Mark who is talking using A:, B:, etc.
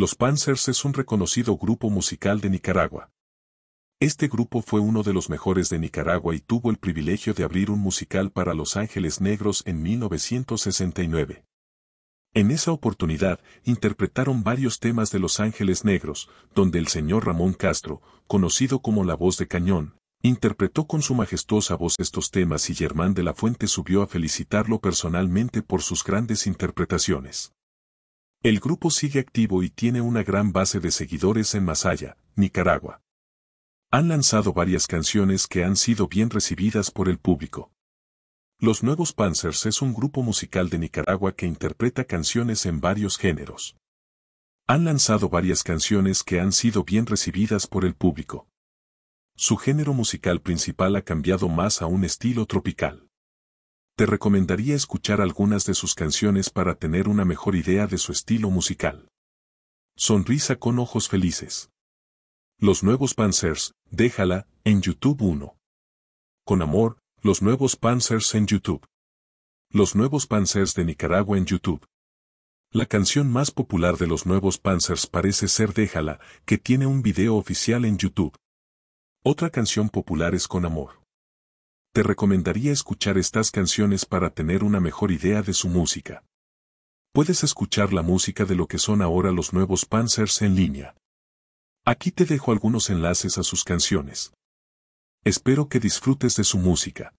A: Los Panzers es un reconocido grupo musical de Nicaragua. Este grupo fue uno de los mejores de Nicaragua y tuvo el privilegio de abrir un musical para Los Ángeles Negros en 1969. En esa oportunidad, interpretaron varios temas de Los Ángeles Negros, donde el señor Ramón Castro, conocido como la voz de cañón, interpretó con su majestuosa voz estos temas y Germán de la Fuente subió a felicitarlo personalmente por sus grandes interpretaciones. El grupo sigue activo y tiene una gran base de seguidores en Masaya, Nicaragua. Han lanzado varias canciones que han sido bien recibidas por el público. Los Nuevos Panzers es un grupo musical de Nicaragua que interpreta canciones en varios géneros. Han lanzado varias canciones que han sido bien recibidas por el público. Su género musical principal ha cambiado más a un estilo tropical te recomendaría escuchar algunas de sus canciones para tener una mejor idea de su estilo musical. Sonrisa con ojos felices. Los nuevos Panzers, déjala, en YouTube 1. Con amor, los nuevos Panzers en YouTube. Los nuevos Panzers de Nicaragua en YouTube. La canción más popular de los nuevos Panzers parece ser Déjala, que tiene un video oficial en YouTube. Otra canción popular es Con Amor te recomendaría escuchar estas canciones para tener una mejor idea de su música. Puedes escuchar la música de lo que son ahora los nuevos Panzers en línea. Aquí te dejo algunos enlaces a sus canciones. Espero que disfrutes de su música.